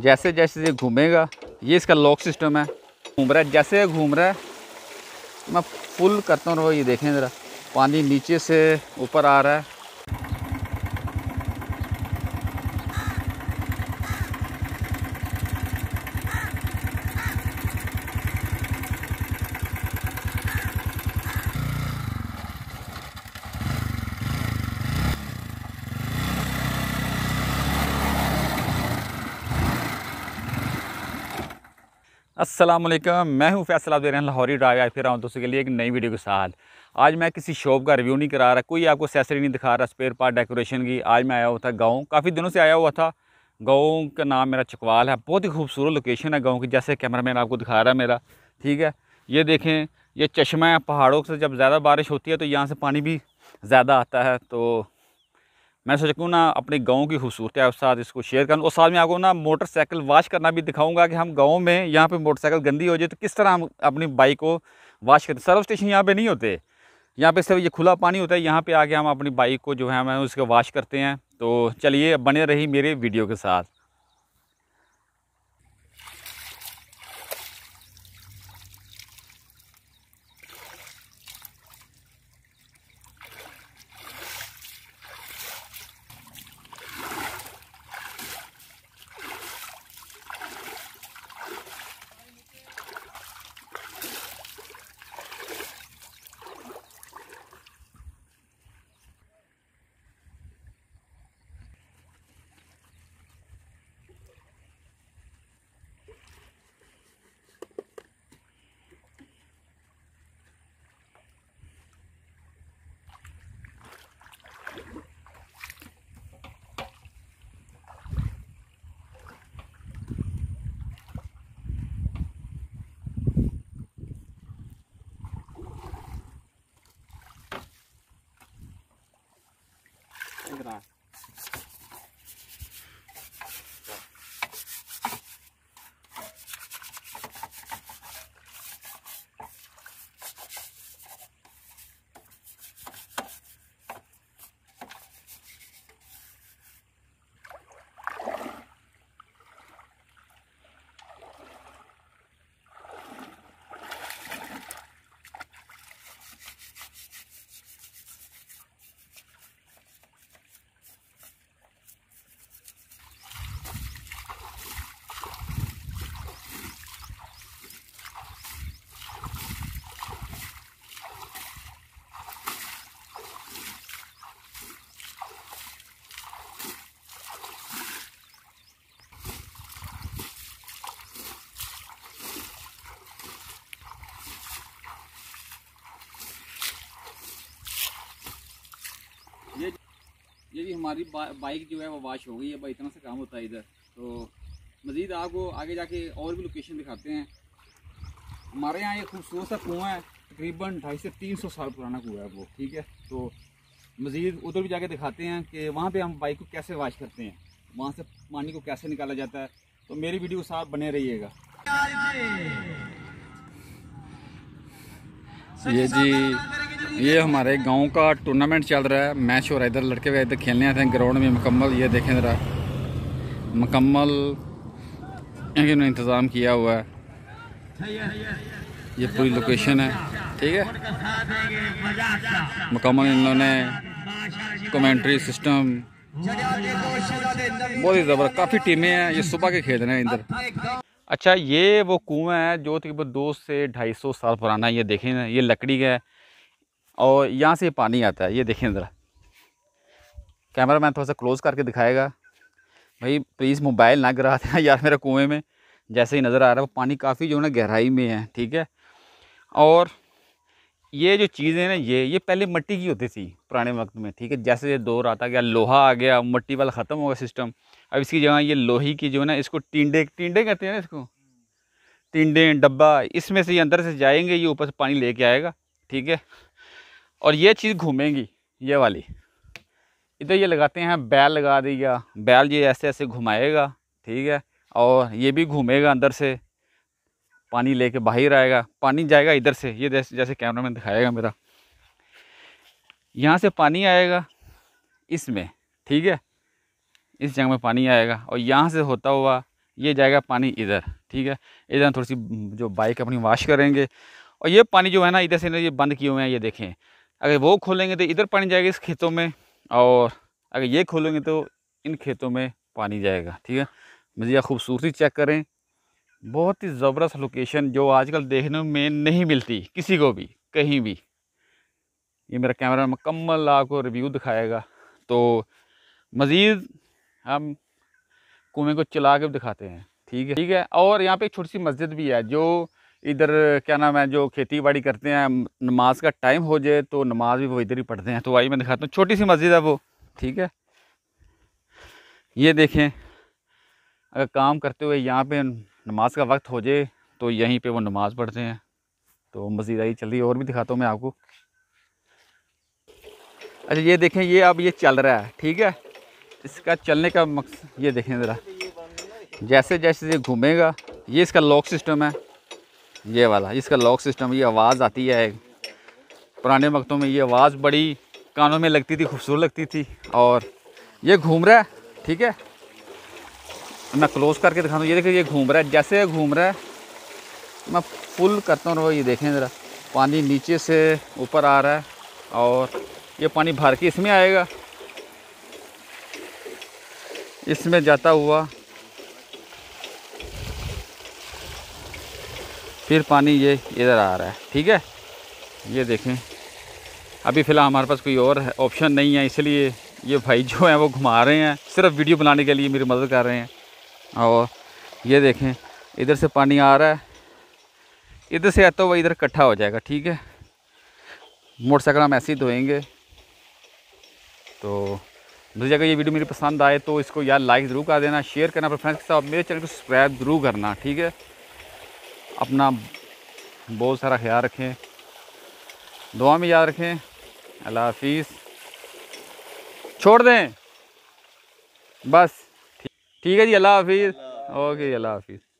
जैसे जैसे ये घूमेगा ये इसका लॉक सिस्टम है घूम रहा है जैसे घूम रहा है मैं फुल करता हूँ ये देखें ज़रा पानी नीचे से ऊपर आ रहा है अस्सलाम वालेकुम मैं हूं फैसल दे देख रहे हैं लाहौरी ड्राइव आज फिर आऊँ तो दोस्तों के लिए एक नई वीडियो के साथ आज मैं किसी शॉप का रिव्यू नहीं करा रहा कोई आपको सैसरी नहीं दिखा रहा स्पेयर पार्ट डेकोरेशन की आज मैं आया हुआ था गाँव काफ़ी दिनों से आया हुआ था गाँव का नाम मेरा चकवाल है बहुत ही खूबसूरत लोकेशन है गाँव की जैसे मैन आपको दिखा रहा है मेरा ठीक है ये देखें ये चश्मा है पहाड़ों से जब ज़्यादा बारिश होती है तो यहाँ से पानी भी ज़्यादा आता है तो मैं सोचा क्यों ना अपने गांव की खूबसूरत है साथ इसको शेयर करूँ और साथ में आपको ना मोटरसाइकिल वाश करना भी दिखाऊंगा कि हम गांव में यहाँ पे मोटरसाइकिल गंदी हो जाए तो किस तरह हम अपनी बाइक को वाश करते सर्व स्टेशन यहाँ पे नहीं होते यहाँ पे सिर्फ ये खुला पानी होता है यहाँ पे आके हम अपनी बाइक को जो है हम उसका वाश करते हैं तो चलिए बने रही मेरे वीडियो के साथ ये भी हमारी बा, बाइक जो है वो वाश हो गई है भाई इतना सा काम होता है इधर तो मज़ीद आपको आगे जाके और भी लोकेशन दिखाते हैं हमारे यहाँ एक खूबसूरत सा कुआँ है तकरीबन ढाई से तीन सौ साल पुराना कुआँ है वो ठीक है तो मज़ीद उधर भी जाके दिखाते हैं कि वहाँ पे हम बाइक को कैसे वाश करते हैं वहाँ से पानी को कैसे निकाला जाता है तो मेरी वीडियो के साथ बने रहिएगा ये जी ये हमारे गांव का टूर्नामेंट चल रहा है मैच हो रहा है इधर लड़के हुए इधर खेलने आते हैं ग्राउंड में मुकम्मल ये देखें ज़रा मुकम्मल इन्होंने इंतज़ाम किया हुआ है ये पूरी लोकेशन है ठीक है मुकम्मल इन्होंने कमेंट्री सिस्टम बहुत ही ज़बरदस्त काफ़ी टीमें हैं ये सुबह के खेल रहे हैं इधर अच्छा ये वो कुआं है जो तकरीबन दो से ढाई सौ साल पुराना है ये देखें ये लकड़ी का है और यहाँ से पानी आता है ये देखें ज़रा कैमरा मैन थोड़ा सा क्लोज़ करके दिखाएगा भाई प्लीज़ मोबाइल ना गिरा देना यार मेरा कुएँ में जैसे ही नज़र आ रहा है वो पानी काफ़ी जो है ना गहराई में है ठीक है और ये जो चीज़ें ना ये ये पहले मिट्टी की होती थी पुराने वक्त में ठीक है जैसे ये दौर आता गया लोहा आ गया मिट्टी वाला ख़त्म होगा सिस्टम अब इसकी जगह ये लोही की जो है ना इसको टीडे टींडे कहते हैं ना इसको टिंडे डब्बा इसमें से ये अंदर से जाएंगे ये ऊपर से पानी लेके आएगा ठीक है और ये चीज़ घूमेंगी ये वाली इधर ये लगाते हैं बैल लगा देगा बैल ये ऐसे ऐसे घुमाएगा ठीक है और ये भी घूमेगा अंदर से पानी लेके बाहर आएगा पानी जाएगा इधर से ये जैसे जैसे कैमरा में दिखाएगा मेरा यहाँ से पानी आएगा इसमें ठीक है इस जगह में पानी आएगा और यहाँ से होता हुआ ये जाएगा पानी इधर ठीक है इधर थोड़ी सी जो बाइक अपनी वाश करेंगे और ये पानी जो है ना इधर से ना ये बंद किए हुए हैं ये देखें अगर वो खोलेंगे तो इधर पानी जाएगा इस खेतों में और अगर ये खोलेंगे तो इन खेतों में पानी जाएगा ठीक है मुझे खूबसूरती चेक करें बहुत ही ज़बरदस्त लोकेशन जो आजकल देखने में नहीं मिलती किसी को भी कहीं भी ये मेरा कैमरा मुकम्मल आपको रिव्यू दिखाएगा तो मज़ीद हम कुएँ को चला के दिखाते हैं ठीक है ठीक है और यहाँ पे एक छोटी सी मस्जिद भी है जो इधर क्या नाम है जो खेती बाड़ी करते हैं नमाज का टाइम हो जाए तो नमाज भी वो इधर ही पढ़ते हैं तो आई मैं दिखाता हूँ छोटी सी मस्जिद है वो ठीक है ये देखें अगर काम करते हुए यहाँ पे नमाज का वक्त हो जाए तो यहीं पे वो नमाज़ पढ़ते हैं तो मस्जिद आई चल रही है और भी दिखाता हूँ मैं आपको अच्छा ये देखें ये अब ये चल रहा है ठीक है इसका चलने का मकसद ये देखें ज़रा जैसे जैसे ये घूमेगा ये इसका लॉक सिस्टम है ये वाला इसका लॉक सिस्टम ये आवाज़ आती है पुराने वक्तों में ये आवाज़ बड़ी कानों में लगती थी खूबसूरत लगती थी और ये घूम रहा है ठीक है मैं क्लोज़ करके दिखा दूँ ये देखिए ये घूम रहा है जैसे घूम रहा है मैं फुल करता हूँ रो ये देखें ज़रा पानी नीचे से ऊपर आ रहा है और ये पानी भर के इसमें आएगा इसमें जाता हुआ फिर पानी ये इधर आ रहा है ठीक है ये देखें अभी फ़िलहाल हमारे पास कोई और ऑप्शन नहीं है इसलिए ये भाई जो हैं वो घुमा रहे हैं सिर्फ वीडियो बनाने के लिए मेरी मदद कर रहे हैं और ये देखें इधर से पानी आ रहा है इधर से आता हुआ इधर इकट्ठा हो जाएगा ठीक है मोटरसाइकिल हम ऐसे ही धोएंगे तो मुझे अगर ये वीडियो मेरी पसंद आए तो इसको यार लाइक ज़रूर कर देना शेयर करना अपने फ्रेंड्स के साथ मेरे चैनल को सब्सक्राइब ज़रूर करना ठीक है अपना बहुत सारा ख्याल रखें दुआ में याद रखें अल्लाह हाफिज़ छोड़ दें बस ठीक है जी अल्लाह हाफिज़ ओके अल्लाह हाफिज़